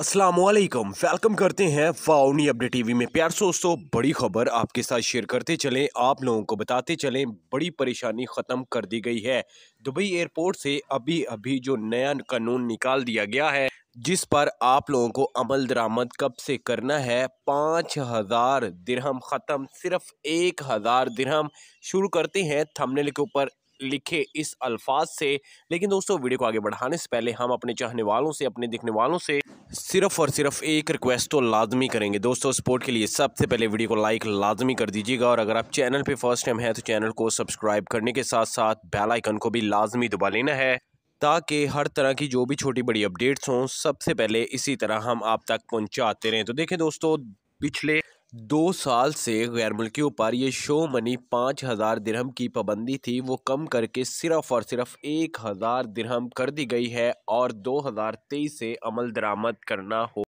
Aslam welcome करते हैं फाउनी update TV में प्यार दोस्तों बड़ी खबर आपके साथ शेयर करते चलें आप लोगों को बताते चलें बड़ी परेशानी ख़त्म कर दी गई है दुबई एयरपोर्ट से अभी अभी जो नया कानून निकाल दिया गया है जिस पर आप लोगों को अमल दरामद कब से करना है पाँच हज़ार दिरहम ख़त्म सिर्फ एक हज़ार दिरहम शुरू करते हैं थमने के ऊपर लिखे इस अल्फाज से लेकिन दोस्तों वीडियो को आगे बढ़ाने से पहले हम अपने चाहने वालों से अपने दिखने वालों से सिर्फ और सिर्फ एक रिक्वेस्ट तो लाजमी करेंगे दोस्तों सपोर्ट के लिए सबसे पहले वीडियो को लाइक लाजमी कर दीजिएगा और अगर आप चैनल पे फर्स्ट टाइम है तो चैनल को सब्सक्राइब करने के साथ साथ बेल आइकन को भी लाजमी दबा लेना है ताकि हर तरह की जो भी छोटी बड़ी अपडेट्स हों सबसे पहले इसी तरह हम आप तक पहुँचाते रहें तो देखें दोस्तों पिछले दो साल से गैर मुल्कियों पर यह शो मनी पाँच हज़ार दिरहम की पाबंदी थी वो कम करके सिर्फ और सिर्फ एक हज़ार दिरहम कर दी गई है और दो हज़ार तेईस से अमल दरामद करना हो